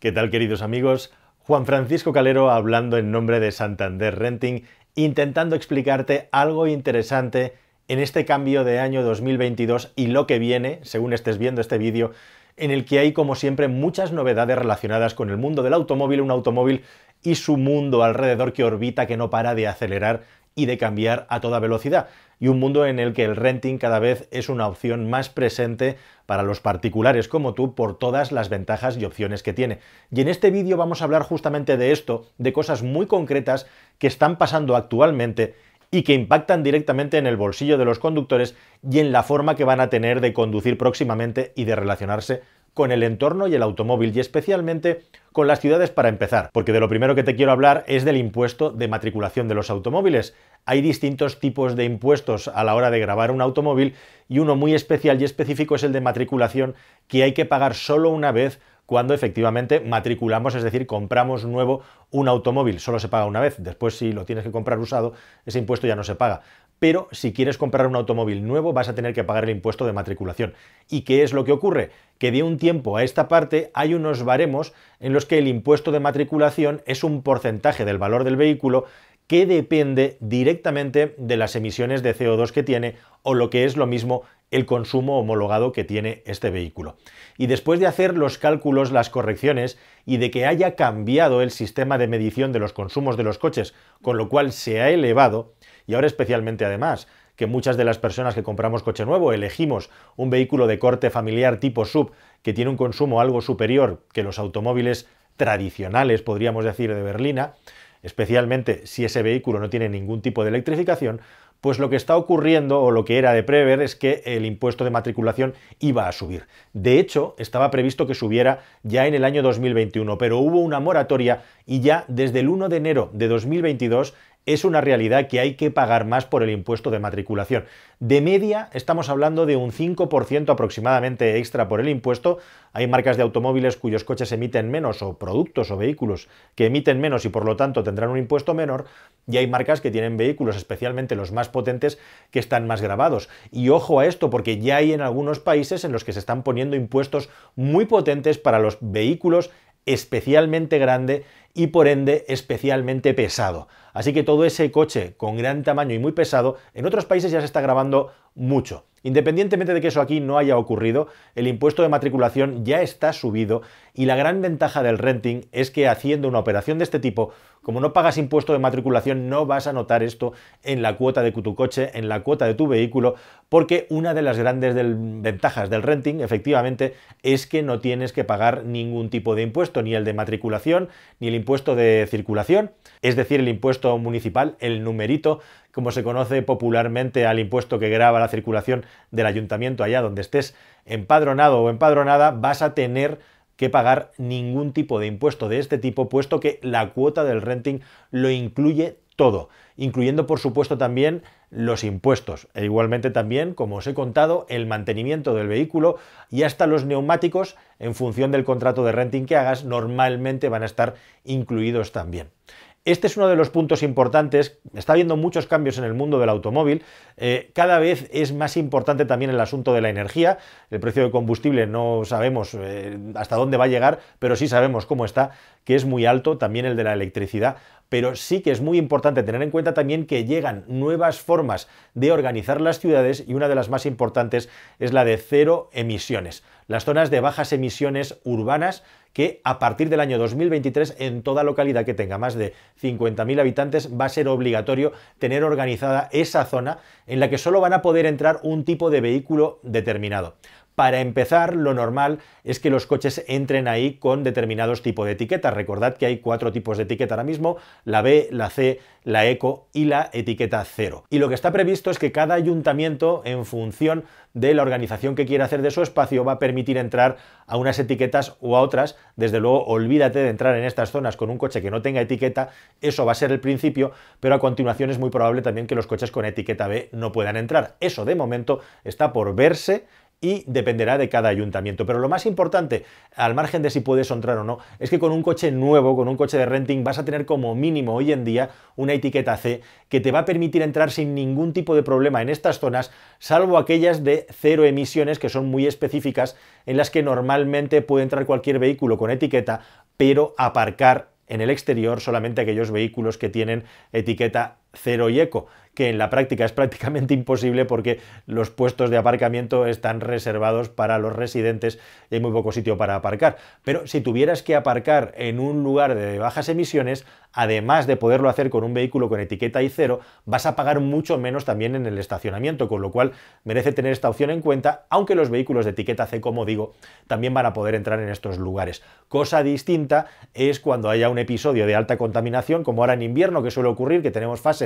¿Qué tal queridos amigos? Juan Francisco Calero hablando en nombre de Santander Renting, intentando explicarte algo interesante en este cambio de año 2022 y lo que viene, según estés viendo este vídeo, en el que hay como siempre muchas novedades relacionadas con el mundo del automóvil, un automóvil y su mundo alrededor que orbita, que no para de acelerar y de cambiar a toda velocidad, y un mundo en el que el renting cada vez es una opción más presente para los particulares como tú por todas las ventajas y opciones que tiene. Y en este vídeo vamos a hablar justamente de esto, de cosas muy concretas que están pasando actualmente y que impactan directamente en el bolsillo de los conductores y en la forma que van a tener de conducir próximamente y de relacionarse con el entorno y el automóvil y especialmente con las ciudades para empezar, porque de lo primero que te quiero hablar es del impuesto de matriculación de los automóviles. Hay distintos tipos de impuestos a la hora de grabar un automóvil y uno muy especial y específico es el de matriculación que hay que pagar solo una vez cuando efectivamente matriculamos, es decir, compramos nuevo un automóvil. Solo se paga una vez. Después, si lo tienes que comprar usado, ese impuesto ya no se paga pero si quieres comprar un automóvil nuevo vas a tener que pagar el impuesto de matriculación. ¿Y qué es lo que ocurre? Que de un tiempo a esta parte hay unos baremos en los que el impuesto de matriculación es un porcentaje del valor del vehículo que depende directamente de las emisiones de CO2 que tiene o lo que es lo mismo el consumo homologado que tiene este vehículo. Y después de hacer los cálculos, las correcciones y de que haya cambiado el sistema de medición de los consumos de los coches, con lo cual se ha elevado, y ahora especialmente además, que muchas de las personas que compramos coche nuevo elegimos un vehículo de corte familiar tipo sub que tiene un consumo algo superior que los automóviles tradicionales, podríamos decir, de berlina, especialmente si ese vehículo no tiene ningún tipo de electrificación, pues lo que está ocurriendo, o lo que era de prever, es que el impuesto de matriculación iba a subir. De hecho, estaba previsto que subiera ya en el año 2021, pero hubo una moratoria y ya desde el 1 de enero de 2022 es una realidad que hay que pagar más por el impuesto de matriculación. De media estamos hablando de un 5% aproximadamente extra por el impuesto. Hay marcas de automóviles cuyos coches emiten menos o productos o vehículos que emiten menos y por lo tanto tendrán un impuesto menor. Y hay marcas que tienen vehículos, especialmente los más potentes, que están más grabados. Y ojo a esto porque ya hay en algunos países en los que se están poniendo impuestos muy potentes para los vehículos especialmente grande y por ende especialmente pesado. Así que todo ese coche con gran tamaño y muy pesado, en otros países ya se está grabando mucho. Independientemente de que eso aquí no haya ocurrido, el impuesto de matriculación ya está subido y la gran ventaja del renting es que haciendo una operación de este tipo, como no pagas impuesto de matriculación, no vas a notar esto en la cuota de tu coche, en la cuota de tu vehículo, porque una de las grandes ventajas del renting, efectivamente, es que no tienes que pagar ningún tipo de impuesto, ni el de matriculación, ni el impuesto impuesto de circulación, es decir, el impuesto municipal, el numerito, como se conoce popularmente al impuesto que grava la circulación del ayuntamiento allá donde estés empadronado o empadronada, vas a tener que pagar ningún tipo de impuesto de este tipo, puesto que la cuota del renting lo incluye todo, incluyendo por supuesto también los impuestos e igualmente también, como os he contado, el mantenimiento del vehículo y hasta los neumáticos en función del contrato de renting que hagas normalmente van a estar incluidos también. Este es uno de los puntos importantes. Está habiendo muchos cambios en el mundo del automóvil. Eh, cada vez es más importante también el asunto de la energía. El precio de combustible no sabemos eh, hasta dónde va a llegar, pero sí sabemos cómo está, que es muy alto. También el de la electricidad pero sí que es muy importante tener en cuenta también que llegan nuevas formas de organizar las ciudades y una de las más importantes es la de cero emisiones, las zonas de bajas emisiones urbanas que a partir del año 2023 en toda localidad que tenga más de 50.000 habitantes va a ser obligatorio tener organizada esa zona en la que solo van a poder entrar un tipo de vehículo determinado. Para empezar, lo normal es que los coches entren ahí con determinados tipos de etiquetas. Recordad que hay cuatro tipos de etiqueta ahora mismo, la B, la C, la ECO y la etiqueta cero. Y lo que está previsto es que cada ayuntamiento, en función de la organización que quiera hacer de su espacio, va a permitir entrar a unas etiquetas o a otras. Desde luego, olvídate de entrar en estas zonas con un coche que no tenga etiqueta, eso va a ser el principio, pero a continuación es muy probable también que los coches con etiqueta B no puedan entrar. Eso de momento está por verse y dependerá de cada ayuntamiento. Pero lo más importante, al margen de si puedes entrar o no, es que con un coche nuevo, con un coche de renting, vas a tener como mínimo hoy en día una etiqueta C que te va a permitir entrar sin ningún tipo de problema en estas zonas, salvo aquellas de cero emisiones que son muy específicas en las que normalmente puede entrar cualquier vehículo con etiqueta, pero aparcar en el exterior solamente aquellos vehículos que tienen etiqueta cero y eco, que en la práctica es prácticamente imposible porque los puestos de aparcamiento están reservados para los residentes y hay muy poco sitio para aparcar. Pero si tuvieras que aparcar en un lugar de bajas emisiones, además de poderlo hacer con un vehículo con etiqueta y cero, vas a pagar mucho menos también en el estacionamiento, con lo cual merece tener esta opción en cuenta, aunque los vehículos de etiqueta C, como digo, también van a poder entrar en estos lugares. Cosa distinta es cuando haya un episodio de alta contaminación, como ahora en invierno, que suele ocurrir, que tenemos fase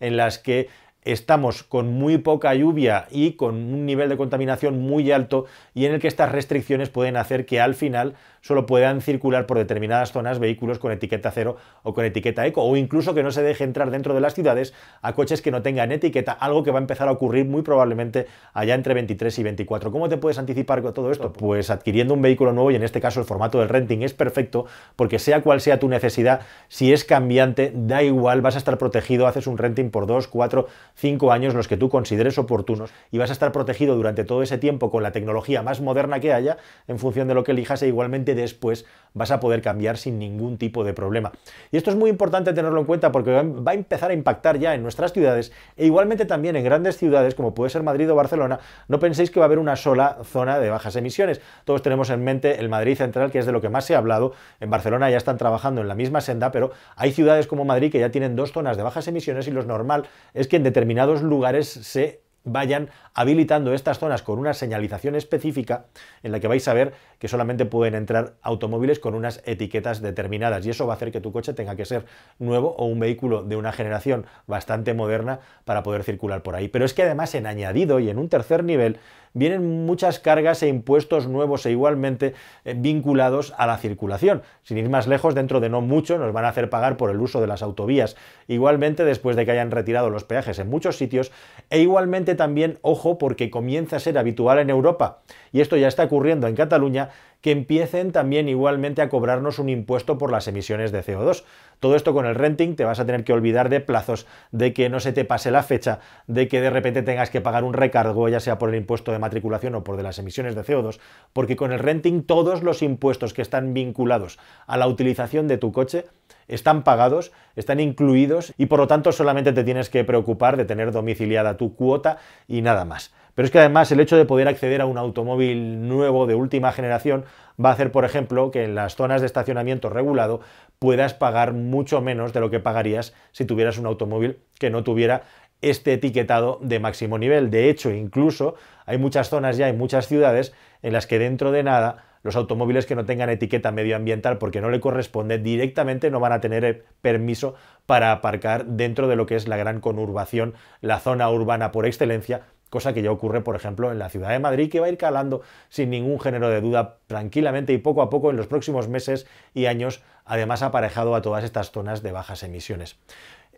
en las que estamos con muy poca lluvia y con un nivel de contaminación muy alto y en el que estas restricciones pueden hacer que al final solo puedan circular por determinadas zonas vehículos con etiqueta cero o con etiqueta eco, o incluso que no se deje entrar dentro de las ciudades a coches que no tengan etiqueta, algo que va a empezar a ocurrir muy probablemente allá entre 23 y 24. ¿Cómo te puedes anticipar con todo esto? Pues adquiriendo un vehículo nuevo y en este caso el formato del renting es perfecto porque sea cual sea tu necesidad, si es cambiante, da igual, vas a estar protegido, haces un renting por 2, 4, 5 años, los que tú consideres oportunos, y vas a estar protegido durante todo ese tiempo con la tecnología más moderna que haya en función de lo que elijas e igualmente después vas a poder cambiar sin ningún tipo de problema. Y esto es muy importante tenerlo en cuenta porque va a empezar a impactar ya en nuestras ciudades e igualmente también en grandes ciudades como puede ser Madrid o Barcelona, no penséis que va a haber una sola zona de bajas emisiones. Todos tenemos en mente el Madrid central, que es de lo que más se ha hablado. En Barcelona ya están trabajando en la misma senda, pero hay ciudades como Madrid que ya tienen dos zonas de bajas emisiones y lo normal es que en determinados lugares se vayan habilitando estas zonas con una señalización específica en la que vais a ver que solamente pueden entrar automóviles con unas etiquetas determinadas y eso va a hacer que tu coche tenga que ser nuevo o un vehículo de una generación bastante moderna para poder circular por ahí. Pero es que además en añadido y en un tercer nivel vienen muchas cargas e impuestos nuevos e igualmente eh, vinculados a la circulación. Sin ir más lejos, dentro de no mucho nos van a hacer pagar por el uso de las autovías. Igualmente después de que hayan retirado los peajes en muchos sitios e igualmente también, ojo, porque comienza a ser habitual en Europa y esto ya está ocurriendo en Cataluña, que empiecen también igualmente a cobrarnos un impuesto por las emisiones de CO2. Todo esto con el renting te vas a tener que olvidar de plazos, de que no se te pase la fecha, de que de repente tengas que pagar un recargo, ya sea por el impuesto de matriculación o por de las emisiones de CO2, porque con el renting todos los impuestos que están vinculados a la utilización de tu coche están pagados, están incluidos y por lo tanto solamente te tienes que preocupar de tener domiciliada tu cuota y nada más. Pero es que además el hecho de poder acceder a un automóvil nuevo de última generación va a hacer, por ejemplo, que en las zonas de estacionamiento regulado puedas pagar mucho menos de lo que pagarías si tuvieras un automóvil que no tuviera este etiquetado de máximo nivel. De hecho, incluso hay muchas zonas ya, hay muchas ciudades, en las que dentro de nada los automóviles que no tengan etiqueta medioambiental porque no le corresponde directamente no van a tener eh, permiso para aparcar dentro de lo que es la gran conurbación, la zona urbana por excelencia Cosa que ya ocurre, por ejemplo, en la ciudad de Madrid, que va a ir calando sin ningún género de duda tranquilamente y poco a poco en los próximos meses y años, además aparejado a todas estas zonas de bajas emisiones.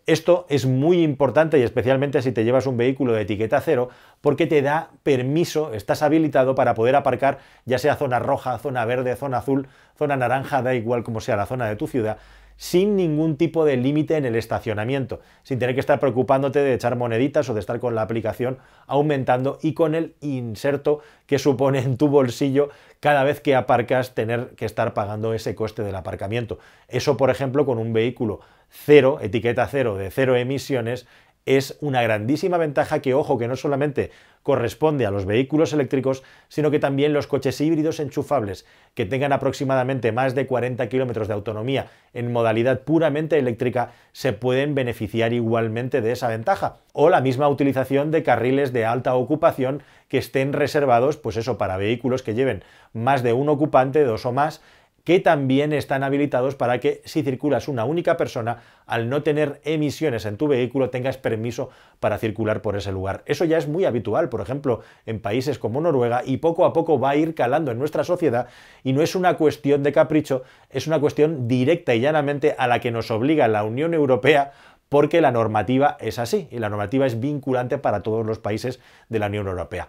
Esto es muy importante y especialmente si te llevas un vehículo de etiqueta cero porque te da permiso, estás habilitado para poder aparcar ya sea zona roja, zona verde, zona azul, zona naranja, da igual como sea la zona de tu ciudad sin ningún tipo de límite en el estacionamiento, sin tener que estar preocupándote de echar moneditas o de estar con la aplicación aumentando y con el inserto que supone en tu bolsillo cada vez que aparcas tener que estar pagando ese coste del aparcamiento. Eso, por ejemplo, con un vehículo cero, etiqueta cero de cero emisiones, es una grandísima ventaja que, ojo, que no solamente corresponde a los vehículos eléctricos, sino que también los coches híbridos enchufables, que tengan aproximadamente más de 40 kilómetros de autonomía en modalidad puramente eléctrica, se pueden beneficiar igualmente de esa ventaja. O la misma utilización de carriles de alta ocupación que estén reservados, pues eso, para vehículos que lleven más de un ocupante, dos o más, que también están habilitados para que si circulas una única persona, al no tener emisiones en tu vehículo, tengas permiso para circular por ese lugar. Eso ya es muy habitual, por ejemplo, en países como Noruega y poco a poco va a ir calando en nuestra sociedad y no es una cuestión de capricho, es una cuestión directa y llanamente a la que nos obliga la Unión Europea porque la normativa es así y la normativa es vinculante para todos los países de la Unión Europea.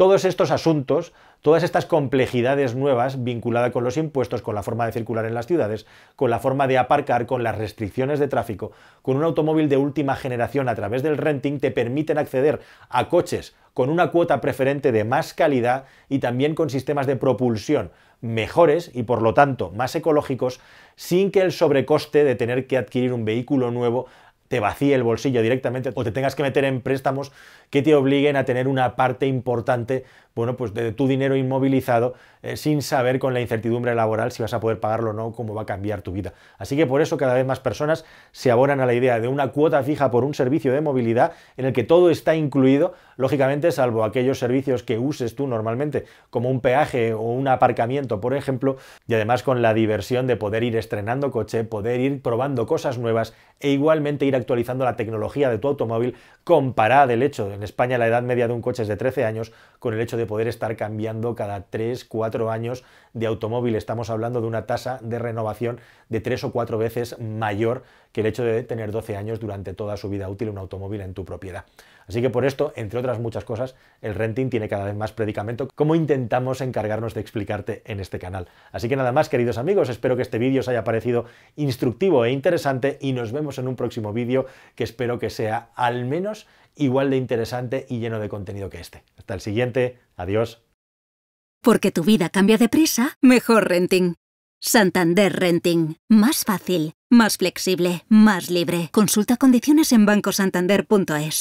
Todos estos asuntos, todas estas complejidades nuevas vinculadas con los impuestos, con la forma de circular en las ciudades, con la forma de aparcar, con las restricciones de tráfico, con un automóvil de última generación a través del renting, te permiten acceder a coches con una cuota preferente de más calidad y también con sistemas de propulsión mejores y por lo tanto más ecológicos, sin que el sobrecoste de tener que adquirir un vehículo nuevo te vacíe el bolsillo directamente o te tengas que meter en préstamos que te obliguen a tener una parte importante bueno, pues de tu dinero inmovilizado eh, sin saber con la incertidumbre laboral si vas a poder pagarlo o no, cómo va a cambiar tu vida. Así que por eso cada vez más personas se abonan a la idea de una cuota fija por un servicio de movilidad en el que todo está incluido, lógicamente salvo aquellos servicios que uses tú normalmente, como un peaje o un aparcamiento, por ejemplo, y además con la diversión de poder ir estrenando coche, poder ir probando cosas nuevas e igualmente ir actualizando la tecnología de tu automóvil comparada el hecho, en España la edad media de un coche es de 13 años, con el hecho de de poder estar cambiando cada 3, 4 años de automóvil. Estamos hablando de una tasa de renovación de 3 o 4 veces mayor que el hecho de tener 12 años durante toda su vida útil un automóvil en tu propiedad. Así que por esto, entre otras muchas cosas, el renting tiene cada vez más predicamento, como intentamos encargarnos de explicarte en este canal. Así que nada más, queridos amigos, espero que este vídeo os haya parecido instructivo e interesante y nos vemos en un próximo vídeo que espero que sea al menos igual de interesante y lleno de contenido que este. Hasta el siguiente, adiós. Porque tu vida cambia de mejor renting. Santander Renting. Más fácil, más flexible, más libre. Consulta condiciones en bancosantander.es.